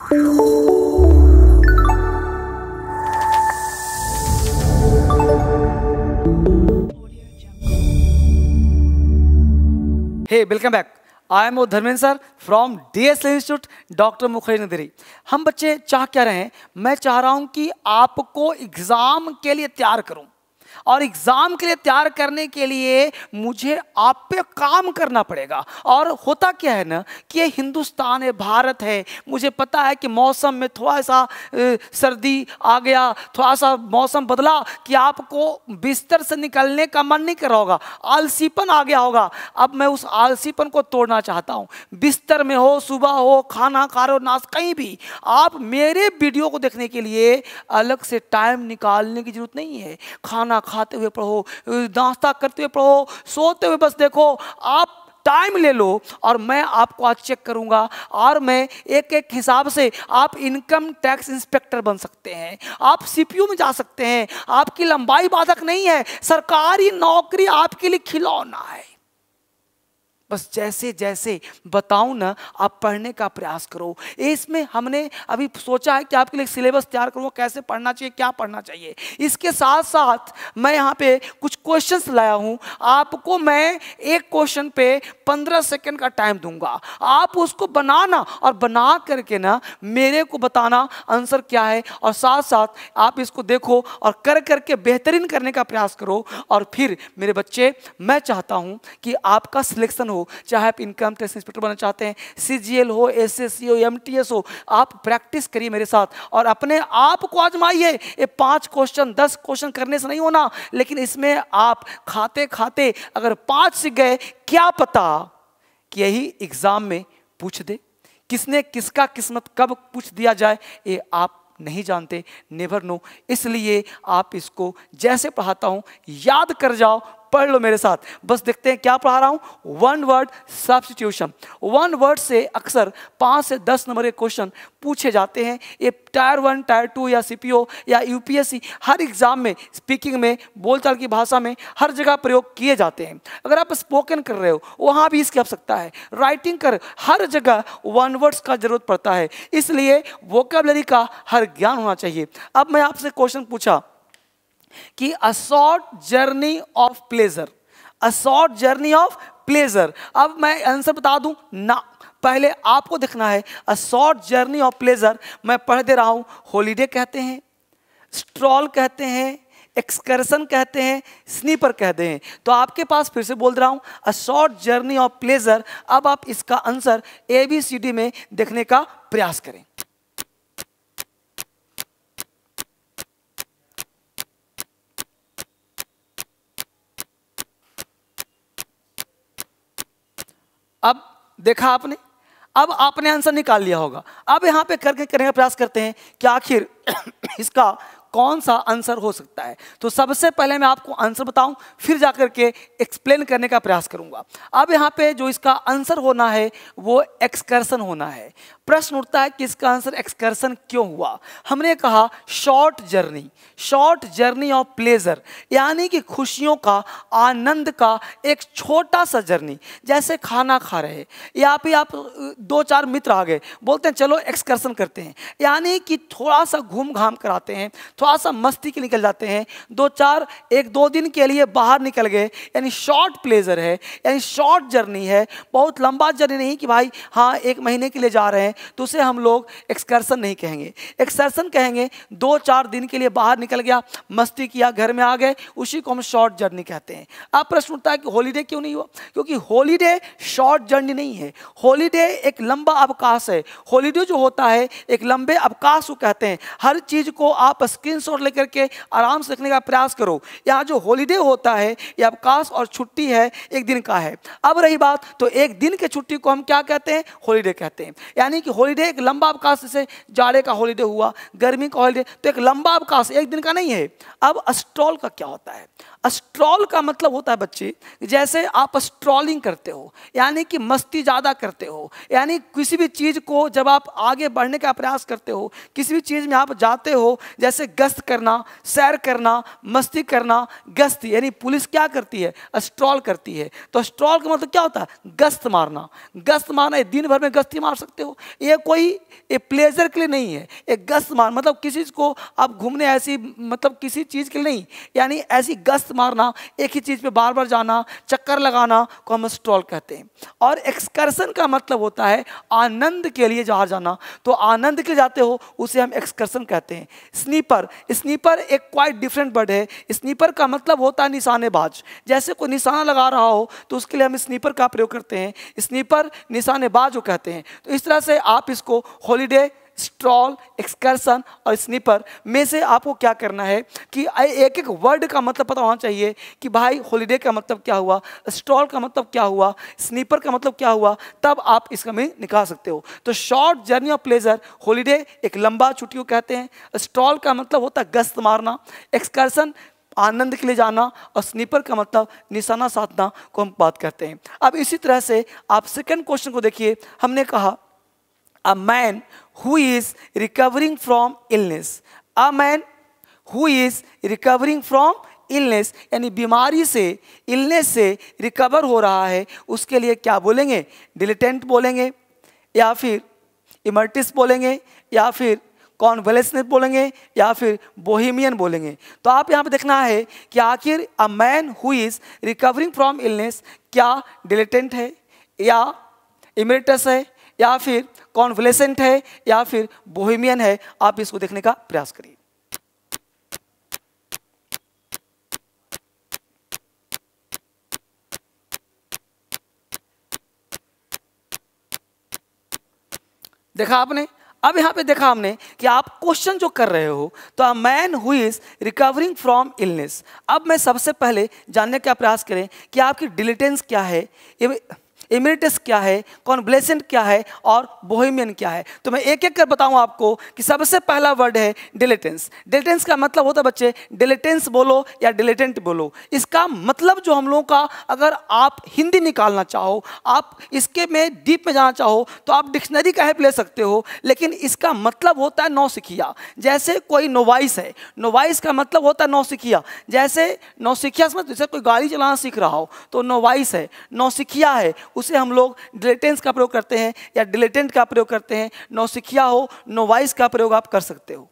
Hey, welcome back. I am ओ Dharmendra sir from D S institute doctor Mukherjee नदरी हम बच्चे चाह क्या रहे हैं मैं चाह रहा हूं कि आपको एग्ज़ाम के लिए तैयार करूं और एग्ज़ाम के लिए तैयार करने के लिए मुझे आप पे काम करना पड़ेगा और होता क्या है ना कि ये हिंदुस्तान है भारत है मुझे पता है कि मौसम में थोड़ा सा सर्दी आ गया थोड़ा सा मौसम बदला कि आपको बिस्तर से निकलने का मन नहीं कर रहा होगा आलसीपन आ गया होगा अब मैं उस आलसीपन को तोड़ना चाहता हूँ बिस्तर में हो सुबह हो खाना खा रहे हो नाश कहीं भी आप मेरे वीडियो को देखने के लिए अलग से टाइम निकालने की ज़रूरत नहीं है खाना खाते हुए पढ़ो नाश्ता करते हुए पढ़ो सोते हुए बस देखो आप टाइम ले लो और मैं आपको आज चेक करूंगा और मैं एक एक हिसाब से आप इनकम टैक्स इंस्पेक्टर बन सकते हैं आप सीपीयू में जा सकते हैं आपकी लंबाई बाधक नहीं है सरकारी नौकरी आपके लिए खिलौना है बस जैसे जैसे बताऊँ ना आप पढ़ने का प्रयास करो इसमें हमने अभी सोचा है कि आपके लिए सिलेबस तैयार करो कैसे पढ़ना चाहिए क्या पढ़ना चाहिए इसके साथ साथ मैं यहाँ पे कुछ क्वेश्चंस लाया हूँ आपको मैं एक क्वेश्चन पे पंद्रह सेकंड का टाइम दूंगा आप उसको बनाना और बना करके ना मेरे को बताना आंसर क्या है और साथ साथ आप इसको देखो और कर करके बेहतरीन करने का प्रयास करो और फिर मेरे बच्चे मैं चाहता हूँ कि आपका सिलेक्शन हो हो चाहे आप इनकम टैक्स इंस्पेक्टर बनना चाहते हैं सी हो एस हो एम हो आप प्रैक्टिस करिए मेरे साथ और अपने आप को आजमाइए ये पाँच क्वेश्चन दस क्वेश्चन करने से नहीं होना लेकिन इसमें आप खाते खाते अगर पाँच सीख गए क्या पता कि यही एग्ज़ाम में पूछ दे किसने किसका किस्मत कब पूछ दिया जाए ये आप नहीं जानते नेवर नो इसलिए आप इसको जैसे पढ़ाता हूँ याद कर जाओ पढ़ लो मेरे साथ बस देखते हैं क्या पढ़ा रहा हूँ one word substitution one word से अक्सर पाँच से दस नंबर के क्वेश्चन पूछे जाते हैं ये टायर वन टायर टू या सी या यूपीएससी हर एग्जाम में स्पीकिंग में बोलचाल की भाषा में हर जगह प्रयोग किए जाते हैं अगर आप स्पोकन कर रहे हो वहाँ भी इसकी आवश्यकता है राइटिंग कर हर जगह वन वर्ड्स का जरूरत पड़ता है इसलिए वोकेबलरी का हर ज्ञान होना चाहिए अब मैं आपसे क्वेश्चन पूछा कि a short journey of pleasure a short journey of pleasure अब मैं आंसर बता दूं ना पहले आपको देखना है a short journey of pleasure मैं पढ़ दे रहा हूं हॉलीडे कहते हैं स्ट्रॉल कहते हैं एक्सकर्सन कहते हैं स्नीपर कहते हैं तो आपके पास फिर से बोल रहा हूं a short journey of pleasure अब आप इसका answer A B C D में देखने का प्रयास करें अब देखा आपने अब आपने आंसर निकाल लिया होगा अब यहां पे करके करने का प्रयास करते हैं कि आखिर इसका कौन सा आंसर हो सकता है तो सबसे पहले मैं आपको आंसर बताऊं फिर जा के एक्सप्लेन करने का प्रयास करूंगा अब यहां पे जो इसका आंसर होना है वो एक्सकर्सन होना है प्रश्न उठता है कि इसका आंसर एक्सकर्सन क्यों हुआ हमने कहा short journey short journey of pleasure यानी कि खुशियों का आनंद का एक छोटा सा जर्नी जैसे खाना खा रहे या फिर आप दो चार मित्र आ गए बोलते हैं चलो एक्सकर्सन करते हैं यानी कि थोड़ा सा घूम घाम कराते हैं थोड़ा सा मस्ती के निकल जाते हैं दो चार एक दो दिन के लिए बाहर निकल गए यानी शॉर्ट प्लेजर है यानी शॉर्ट जर्नी है बहुत लंबा जर्नी नहीं कि भाई हाँ एक महीने के लिए जा रहे हैं तो उसे हम लोग एक्सकर्सन नहीं कहेंगे एक्सकर्सन कहेंगे दो चार दिन के लिए बाहर निकल गया मस्ती किया घर में आ गए उसी को हम शॉर्ट जर्नी कहते हैं अब प्रश्न उठता है कि हॉलीडे क्यों नहीं हुआ क्योंकि हॉलीडे शॉर्ट जर्नी नहीं है हॉलीडे एक लंबा अवकाश है हॉलीडे जो होता है एक लंबे अवकाश को कहते हैं हर चीज़ को आप स्क्रीन शॉट लेकर के आराम से रखने का प्रयास करो यहाँ जो हॉलीडे होता है यह अवकाश और छुट्टी है एक दिन का है अब रही बात तो एक दिन के छुट्टी को हम क्या कहते हैं हॉलीडे कहते हैं यानी कि कि हॉलीडे एक लंबा अवकाश जैसे जाड़े का हॉलीडे हुआ गर्मी का हॉलीडे तो एक लंबा अवकाश एक दिन का नहीं है अब अस्ट्रॉल का क्या होता है अस्ट्रॉल का मतलब होता है बच्चे जैसे आप अस्ट्रॉलिंग करते हो यानी कि मस्ती ज़्यादा करते हो यानी किसी भी चीज़ को जब आप आगे बढ़ने का प्रयास करते हो किसी भी चीज़ में आप जाते हो जैसे गश्त करना सैर करना मस्ती करना गश्त यानी पुलिस क्या करती है अस्ट्रॉल करती है तो अस्ट्रॉल का मतलब क्या होता है गश्त मारना गश्त मारना दिन भर में गश्ती मार सकते हो ये कोई ये प्लेजर के लिए नहीं है ये गश्त मार मतलब किसी को आप घूमने ऐसी मतलब किसी चीज़ के लिए नहीं यानी ऐसी गश्त मारना एक ही चीज़ पे बार बार जाना चक्कर लगाना को हम स्ट्रॉल कहते हैं और एक्सकर्सन का मतलब होता है आनंद के लिए जहाँ जाना तो आनंद के जाते हो उसे हम एक्सकर्सन कहते हैं स्नीपर स्नीपर एक क्वाइट डिफरेंट वर्ड है स्नीपर का मतलब होता है निशानेबाज जैसे कोई निशाना लगा रहा हो तो उसके लिए हम स्नीपर का प्रयोग करते हैं स्नीपर निशानेबाज को कहते हैं तो इस तरह से आप इसको हॉलीडे स्ट्रॉल एक्सकर्सन और स्निपर में से आपको क्या करना है कि एक एक वर्ड का मतलब पता होना चाहिए कि भाई हॉलीडे का मतलब क्या हुआ स्ट्रॉल का मतलब क्या हुआ स्निपर का मतलब क्या हुआ तब आप इसका में निकाल सकते हो तो short journey of pleasure holiday एक लंबा छुट्टी को कहते हैं स्ट्रॉल का मतलब होता है गश्त मारना एक्सकर्सन आनंद के लिए जाना और स्नीपर का मतलब निशाना साधना को हम बात करते हैं अब इसी तरह से आप सेकंड क्वेश्चन को देखिए हमने कहा a man who is recovering from illness a man who is recovering from illness यानी बीमारी से इलनेस से रिकवर हो रहा है उसके लिए क्या बोलेंगे डिलिटेंट बोलेंगे या फिर इमर्टिस बोलेंगे या फिर कॉन्वेलेसनेस बोलेंगे या फिर बोहिमियन बोलेंगे तो आप यहाँ पे देखना है कि आखिर a man who is recovering from illness क्या डिलिटेंट है या इमरिटस है या फिर कॉन्फ्लेसेंट है या फिर बोहिमियन है आप इसको देखने का प्रयास करिए देखा आपने अब यहां पे देखा हमने कि आप क्वेश्चन जो कर रहे हो तो a man who is recovering from illness अब मैं सबसे पहले जानने का प्रयास करें कि आपकी डिलीटेंस क्या है ये इमेरिटस क्या है कॉन्ब्लेसेंट क्या है और बोहिमियन क्या है तो मैं एक एक कर बताऊँ आपको कि सबसे पहला वर्ड है डिलेटेंस डिलेटेंस का मतलब होता है बच्चे डिलेटेंस बोलो या डिलेटेंट बोलो इसका मतलब जो हम लोगों का अगर आप हिंदी निकालना चाहो आप इसके में डीप में जाना चाहो तो आप डिक्शनरी का हेल्प ले सकते हो लेकिन इसका मतलब होता है नौसिखिया जैसे कोई नोवाइस है नोवाइस का मतलब होता है नौसिखिया जैसे नौसिखिया समझ मतलब जैसे कोई गाड़ी चलाना सीख रहा हो तो नोवाइस है नौसिखिया है उसे हम लोग डिलेटेंस का प्रयोग करते हैं या डिलेटेंट का प्रयोग करते हैं नौसिखिया हो नोवाइस का प्रयोग आप कर सकते हो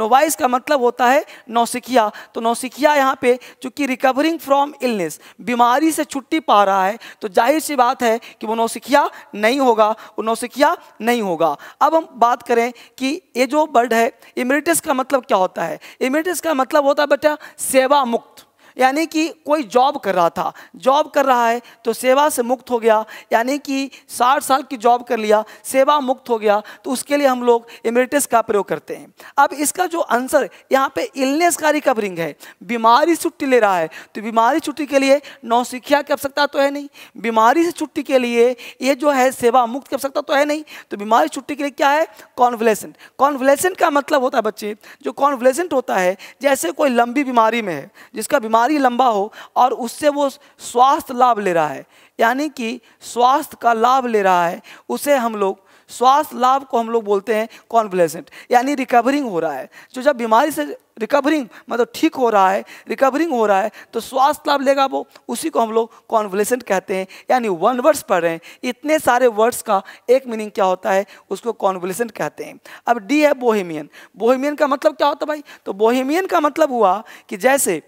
नोवाइस का मतलब होता है नौसिखिया तो नौसिखिया यहाँ पे चूंकि रिकवरिंग फ्रॉम इलनेस बीमारी से छुट्टी पा रहा है तो जाहिर सी बात है कि वो नौसिखिया नहीं होगा वो नौसिखिया नहीं होगा अब हम बात करें कि ये जो वर्ड है इमरिटिस का मतलब क्या होता है इमरिटिस का मतलब होता है बेटा सेवा मुक्त यानी कि कोई जॉब कर रहा था जॉब कर रहा है तो सेवा से मुक्त हो गया यानी कि साठ साल की जॉब कर लिया सेवा मुक्त हो गया तो उसके लिए हम लोग इमरिटस का प्रयोग करते हैं अब इसका जो आंसर यहाँ पे इलनेस का रिकवरिंग है बीमारी छुट्टी ले रहा है तो बीमारी छुट्टी के लिए नौसिखिया की आवश्यकता तो है नहीं बीमारी से छुट्टी के लिए ये जो है सेवा मुक्त की आवश्यकता तो है नहीं तो बीमारी छुट्टी के लिए क्या है कॉन्वलेसेंट कॉन्वलेसेंट का मतलब होता है बच्चे जो कॉन्वलेसेंट होता है जैसे कोई लंबी बीमारी में है जिसका बीमारी बीमारी लंबा हो और उससे वो स्वास्थ्य लाभ ले रहा है यानी कि स्वास्थ्य का लाभ ले रहा है उसे हम लोग स्वास्थ्य लाभ को हम लोग बोलते हैं कॉन्फ्लेसेंट यानी रिकवरिंग हो रहा है जो जब बीमारी से रिकवरिंग मतलब ठीक हो रहा है रिकवरिंग हो रहा है तो स्वास्थ्य लाभ लेगा वो उसी को हम लोग कॉन्फ्लेसेंट कहते हैं यानी वन वर्ड्स पढ़ रहे हैं इतने सारे वर्ड्स का एक मीनिंग क्या होता है उसको कॉन्फ्लेसेंट कहते हैं अब डी है बोहेमियन बोहेमियन का मतलब क्या होता है भाई तो बोहेमियन का मतलब हुआ कि जैसे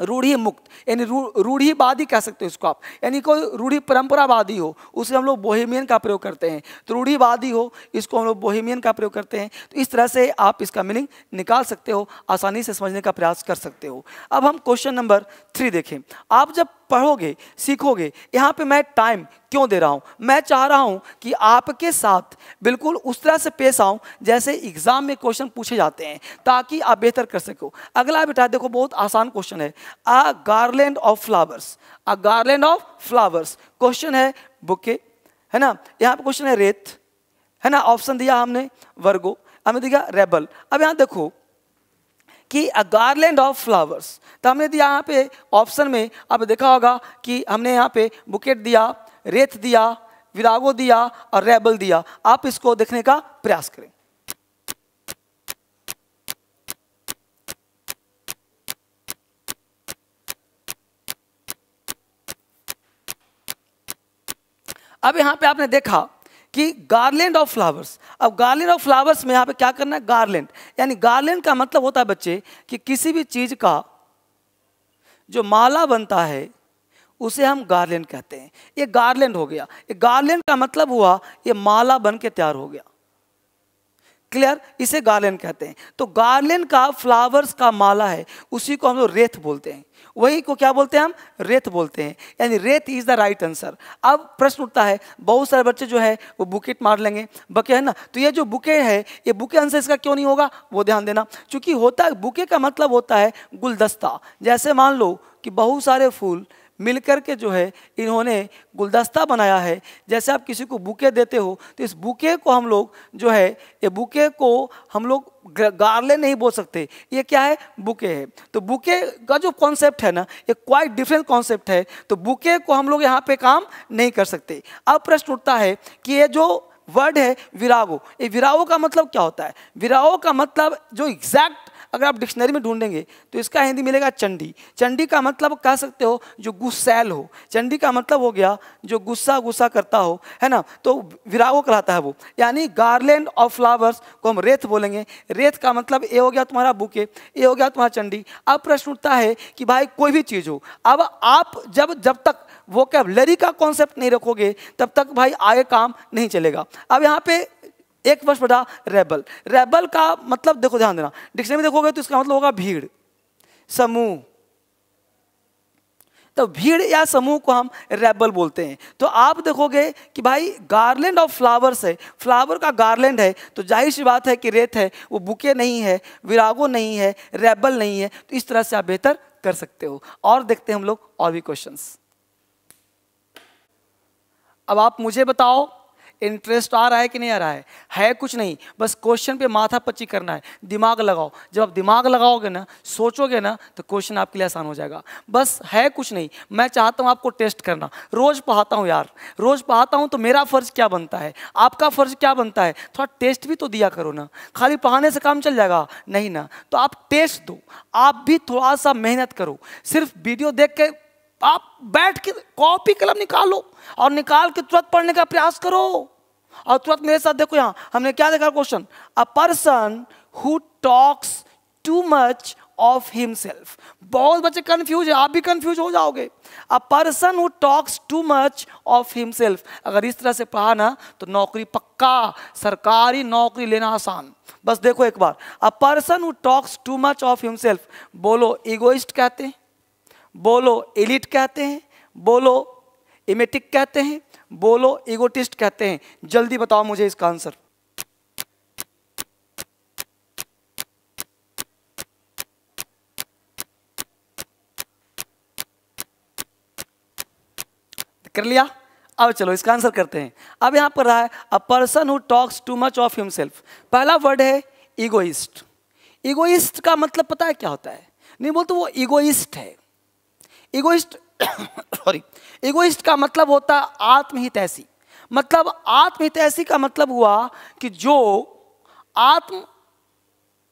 रूढ़ी मुक्त यानी रूढ़ीवादी कह सकते हो इसको आप यानी कोई रूढ़ी परंपरावादी हो उसे हम लोग बोहेमियन का प्रयोग करते हैं तो रूढ़ीवादी हो इसको हम लोग बोहेमियन का प्रयोग करते हैं तो इस तरह से आप इसका मीनिंग निकाल सकते हो आसानी से समझने का प्रयास कर सकते हो अब हम क्वेश्चन नंबर थ्री देखें आप जब पढ़ोगे सीखोगे यहाँ पे मैं टाइम क्यों दे रहा हूँ मैं चाह रहा हूँ कि आपके साथ बिल्कुल उस तरह से पेश आऊँ जैसे एग्ज़ाम में क्वेश्चन पूछे जाते हैं ताकि आप बेहतर कर सको अगला बेटा देखो बहुत आसान क्वेश्चन है a garland of flowers a garland of flowers question है बुके है ना यहाँ पर क्वेश्चन है रेत है ना ऑप्शन दिया हमने वर्गो हमें दिया रेबल अब यहाँ देखो कि अ गार्लैंड ऑफ फ्लावर्स तो हमने दिया यहाँ पे ऑप्शन में आप देखा होगा कि हमने यहाँ पे बुकेट दिया रेत दिया विरागो दिया और रेबल दिया आप इसको देखने का प्रयास करें अब यहाँ पे आपने देखा कि गार्लैंड ऑफ फ्लावर्स अब गार्लैंड ऑफ फ्लावर्स में यहाँ पे क्या करना है गार्लैंड यानी गार्लैंड का मतलब होता है बच्चे कि किसी भी चीज़ का जो माला बनता है उसे हम गार्लैंड कहते हैं ये गार्लैंड हो गया ये गार्लैंड का मतलब हुआ ये माला बन के तैयार हो गया क्लियर इसे गार्लैंड कहते हैं तो गार्लैंड का फ्लावर्स का माला है उसी को हम लोग रेथ बोलते हैं वही को क्या बोलते हैं हम रेत बोलते हैं यानी रेत इज़ द राइट आंसर अब प्रश्न उठता है बहुत सारे बच्चे जो है वो बुकेट मार लेंगे बके है ना तो ये जो बुके है ये बुके आंसर इसका क्यों नहीं होगा वो ध्यान देना चूंकि होता है बुके का मतलब होता है गुलदस्ता जैसे मान लो कि बहुत सारे फूल मिलकर के जो है इन्होंने गुलदस्ता बनाया है जैसे आप किसी को बुके देते हो तो इस बुके को हम लोग जो है ये बुके को हम लोग गार्ले नहीं बोल सकते ये क्या है बुके है तो बुके का जो कॉन्सेप्ट है ना ये क्वाइट डिफरेंट कॉन्सेप्ट है तो बुके को हम लोग यहाँ पे काम नहीं कर सकते अब प्रश्न उठता है कि ये जो वर्ड है विरागो ये विरागो का मतलब क्या होता है विरागो का मतलब जो एग्जैक्ट अगर आप डिक्शनरी में ढूंढेंगे तो इसका हिंदी मिलेगा चंडी चंडी का मतलब कह सकते हो जो गुस्सैल हो चंडी का मतलब हो गया जो गुस्सा गुस्सा करता हो है ना तो विरागो कहलाता है वो यानी गार्लैंड ऑफ फ्लावर्स को हम रेत बोलेंगे रेत का मतलब ये हो गया तुम्हारा बुके ये हो गया तुम्हारा चंडी अब प्रश्न उठता है कि भाई कोई भी चीज़ हो अब आप जब जब तक वो कैब का कॉन्सेप्ट नहीं रखोगे तब तक भाई आगे काम नहीं चलेगा अब यहाँ पे एक वर्ष पढ़ा रेबल रेबल का मतलब देखो ध्यान देना डिक्शनरी में देखोगे तो इसका मतलब होगा भीड़ समूह तो भीड़ या समूह को हम रेबल बोलते हैं तो आप देखोगे कि भाई गार्लैंड ऑफ फ्लावर्स है फ्लावर का गार्लैंड है तो जाहिर सी बात है कि रेत है वो बुके नहीं है विरागो नहीं है रेबल नहीं है तो इस तरह से आप बेहतर कर सकते हो और देखते हैं हम लोग और भी क्वेश्चंस अब आप मुझे बताओ इंटरेस्ट आ रहा है कि नहीं आ रहा है है कुछ नहीं बस क्वेश्चन पे माथा पच्ची करना है दिमाग लगाओ जब आप दिमाग लगाओगे ना सोचोगे ना तो क्वेश्चन आपके लिए आसान हो जाएगा बस है कुछ नहीं मैं चाहता हूँ आपको टेस्ट करना रोज़ पढ़ाता हूँ यार रोज़ पढ़ाता हूँ तो मेरा फ़र्ज़ क्या बनता है आपका फ़र्ज़ क्या बनता है थोड़ा टेस्ट भी तो दिया करो ना खाली पढ़ाने से काम चल जाएगा नहीं ना तो आप टेस्ट दो आप भी थोड़ा सा मेहनत करो सिर्फ वीडियो देख के आप बैठ के कॉपी कलम निकालो और निकाल के तुरंत पढ़ने का प्रयास करो और तुरंत मेरे साथ देखो यहां हमने क्या देखा question a person who talks too much of himself बहुत बच्चे कंफ्यूज है आप भी कंफ्यूज हो जाओगे a person who talks too much of himself अगर इस तरह से पढ़ा ना तो नौकरी पक्का सरकारी नौकरी लेना आसान बस देखो एक बार a person who talks too much of himself बोलो इगोइस्ट कहते हैं बोलो एलिट कहते हैं बोलो इमेटिक कहते हैं बोलो इगोटिस्ट कहते हैं जल्दी बताओ मुझे इसका आंसर कर लिया अब चलो इसका आंसर करते हैं अब यहां पर रहा है a person who talks too much of himself पहला वर्ड है इगोइस्ट ईगोइस्ट का मतलब पता है क्या होता है नहीं बोलते तो वो इगोइस्ट है इगोइस्ट सॉरी इगोइस्ट का मतलब होता है आत्महित ऐसी मतलब आत्महित ऐसी का मतलब हुआ कि जो आत्म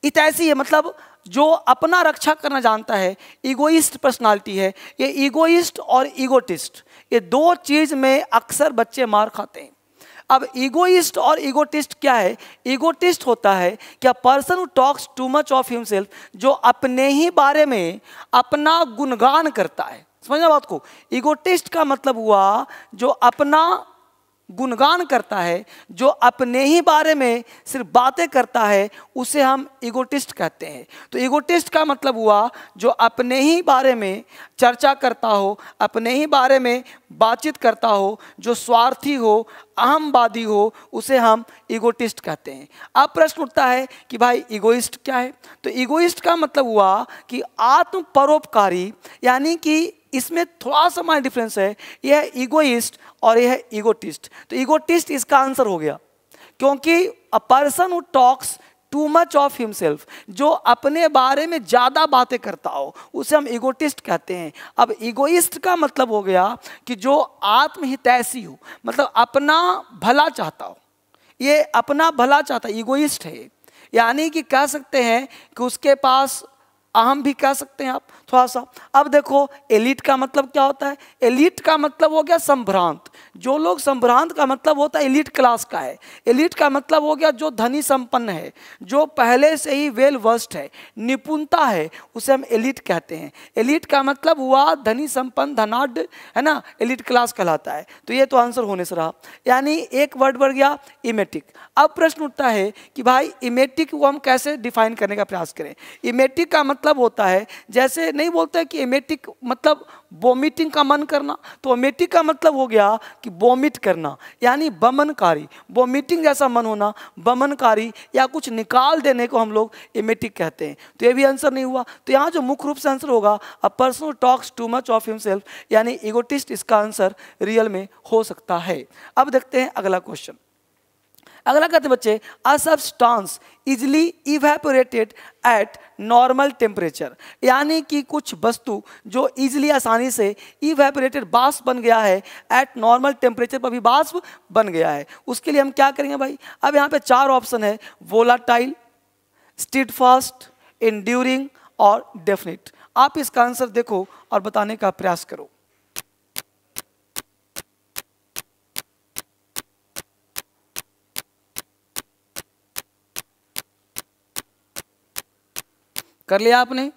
इत ऐसी है मतलब जो अपना रक्षा करना जानता है ईगोइस्ट पर्सनालिटी है ये ईगोइस्ट और ईगोटिस्ट ये दो चीज़ में अक्सर बच्चे मार खाते हैं अब ईगोइस्ट और इगोटिस्ट क्या है ईगोटिस्ट होता है क्या person who talks too much of himself जो अपने ही बारे में अपना गुणगान करता है समझना बात को इगोटिस्ट का मतलब हुआ जो अपना गुणगान करता है जो अपने ही बारे में सिर्फ बातें करता है उसे हम इगोटिस्ट कहते हैं तो इगोटिस्ट का मतलब हुआ जो अपने ही बारे में चर्चा करता हो अपने ही बारे में बातचीत करता हो जो स्वार्थी हो अहमवादी हो उसे हम इगोटिस्ट कहते हैं अब प्रश्न उठता है कि भाई इगोइस्ट क्या है तो इगोइस्ट का मतलब हुआ कि आत्म परोपकारी यानी कि इसमें थोड़ा सा माइंड डिफरेंस है यह है ईगोइस्ट और यह है ईगोटिस्ट तो इगोटिस्ट इसका आंसर हो गया क्योंकि a person who talks too much of himself जो अपने बारे में ज़्यादा बातें करता हो उसे हम इगोटिस्ट कहते हैं अब इगोइस्ट का मतलब हो गया कि जो आत्महितैसी हो मतलब अपना भला चाहता हो ये अपना भला चाहता इगोइस्ट है यानी कि कह सकते हैं कि उसके पास आम भी कह सकते हैं आप थोड़ा सा अब देखो एलिट का मतलब क्या होता है एलिट का मतलब हो गया संभ्रांत जो लोग संभ्रांत का मतलब होता है एलिट क्लास का है एलिट का मतलब हो गया जो धनी संपन्न है जो पहले से ही वेल वर्स्ट है निपुणता है उसे हम एलिट कहते हैं एलिट का मतलब हुआ धनी संपन्न धनाढ़ है ना एलिट क्लास कहलाता है तो ये तो आंसर होने से रहा यानी एक वर्ड बढ़ गया इमेटिक अब प्रश्न उठता है कि भाई इमेटिक को हम कैसे डिफाइन करने का प्रयास करें इमेटिक का मतलब मतलब होता है जैसे नहीं बोलते कि एमेटिक मतलब वोमिटिंग का मन करना तो एमेटिक का मतलब हो गया कि वोमिट करना यानी बमनकारी वोमिटिंग जैसा मन होना बमनकारी या कुछ निकाल देने को हम लोग एमेटिक कहते हैं तो ये भी आंसर नहीं हुआ तो यहाँ जो मुख्य रूप से आंसर होगा a person talks too much of himself यानी इगोटिस्ट इसका आंसर रियल में हो सकता है अब देखते हैं अगला क्वेश्चन अगला कहते हैं बच्चे substance easily evaporated at normal temperature यानी कि कुछ वस्तु जो इजली आसानी से इवेपोरेटेड बाष्प बन गया है एट नॉर्मल टेम्परेचर पर भी बाष्प बन गया है उसके लिए हम क्या करेंगे भाई अब यहाँ पे चार ऑप्शन है वोलाटाइल स्टीड फास्ट इंड्यूरिंग और डेफिनेट आप इसका आंसर देखो और बताने का प्रयास करो कर लिया आपने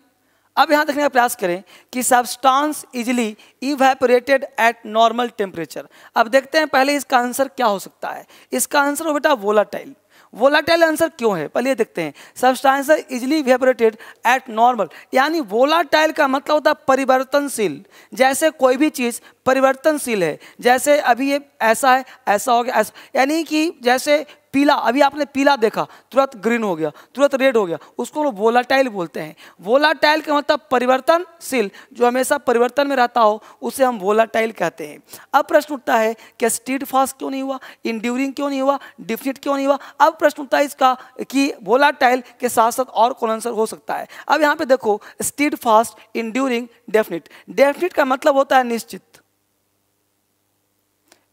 अब यहाँ देखने का प्रयास करें कि substance easily evaporated at normal temperature अब देखते हैं पहले इसका आंसर क्या हो सकता है इसका आंसर हो बेटा वोलाटाइल वोलाटाइल आंसर क्यों है पहले देखते हैं substance easily evaporated at normal यानी वोलाटाइल का मतलब होता है परिवर्तनशील जैसे कोई भी चीज़ परिवर्तनशील है जैसे अभी ये ऐसा है ऐसा हो गया ऐसा यानी कि जैसे पीला अभी आपने पीला देखा तुरंत ग्रीन हो गया तुरंत रेड हो गया उसको लोग वोलाटाइल बोलते हैं वोलाटाइल का मतलब परिवर्तनशील जो हमेशा परिवर्तन में रहता हो उसे हम वोलाटाइल कहते हैं अब प्रश्न उठता है कि स्टीड फास्ट क्यों नहीं हुआ इंड्यूरिंग क्यों नहीं हुआ डिफिनिट क्यों नहीं हुआ अब प्रश्न उठता है इसका कि वोलाटाइल के साथ साथ और कौन आंसर हो सकता है अब यहाँ पर देखो steadfast enduring definite definite का मतलब होता है निश्चित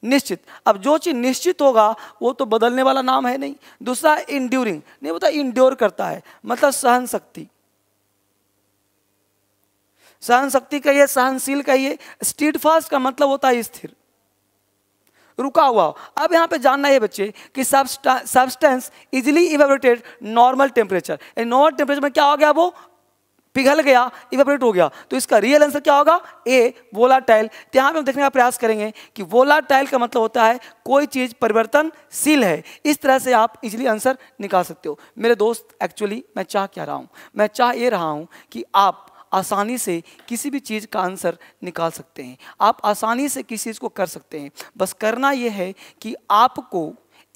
निश्चित अब जो चीज़ निश्चित होगा वो तो बदलने वाला नाम है नहीं दूसरा इंड्यूरिंग नहीं बता तो इंड्योर करता है मतलब सहन शक्ति सहन शक्ति कहिए सहनशील कहिए स्टीड फास्ट का मतलब होता है स्थिर रुका हुआ अब यहां पे जानना है बच्चे कि substance easily evaporated normal temperature normal temperature में क्या हो गया वो पिघल गया इवेपरेट हो गया तो इसका रियल आंसर क्या होगा ए वोलाटाइल तो यहाँ पर हम देखने का प्रयास करेंगे कि वोलाटाइल का मतलब होता है कोई चीज़ परिवर्तनशील है इस तरह से आप इजली आंसर निकाल सकते हो मेरे दोस्त एक्चुअली मैं चाह क्या रहा हूँ मैं चाह ये रहा हूँ कि आप आसानी से किसी भी चीज़ का आंसर निकाल सकते हैं आप आसानी से किसी चीज़ को कर सकते हैं बस करना ये है कि आपको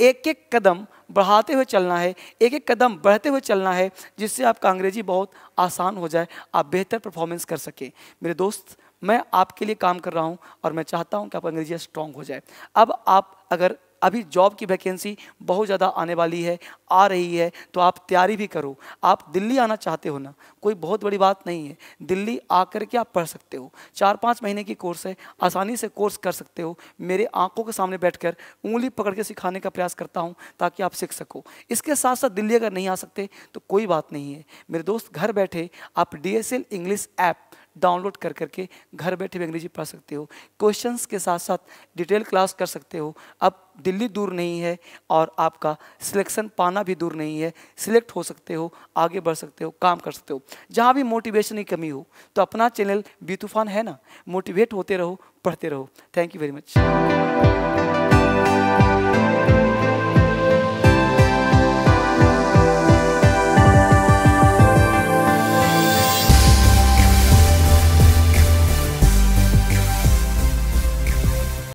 एक एक कदम बढ़ाते हुए चलना है एक एक कदम बढ़ते हुए चलना है जिससे आपका अंग्रेजी बहुत आसान हो जाए आप बेहतर परफॉर्मेंस कर सकें मेरे दोस्त मैं आपके लिए काम कर रहा हूँ और मैं चाहता हूँ कि आपका अंग्रेजी स्ट्रांग हो जाए अब आप अगर अभी जॉब की वैकेंसी बहुत ज़्यादा आने वाली है आ रही है तो आप तैयारी भी करो आप दिल्ली आना चाहते हो ना कोई बहुत बड़ी बात नहीं है दिल्ली आकर के आप पढ़ सकते हो चार पाँच महीने की कोर्स है आसानी से कोर्स कर सकते हो मेरे आंखों के सामने बैठकर उंगली पकड़ के सिखाने का प्रयास करता हूँ ताकि आप सीख सको इसके साथ साथ दिल्ली अगर नहीं आ सकते तो कोई बात नहीं है मेरे दोस्त घर बैठे आप डी इंग्लिश ऐप डाउनलोड कर करके घर बैठे भी अंग्रेजी पढ़ सकते हो क्वेश्चंस के साथ साथ डिटेल क्लास कर सकते हो अब दिल्ली दूर नहीं है और आपका सिलेक्शन पाना भी दूर नहीं है सिलेक्ट हो सकते हो आगे बढ़ सकते हो काम कर सकते हो जहाँ भी मोटिवेशन की कमी हो तो अपना चैनल बी है ना मोटिवेट होते रहो पढ़ते रहो थैंक यू वेरी मच